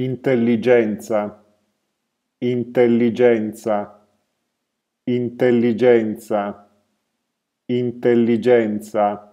intelligenza, intelligenza, intelligenza, intelligenza.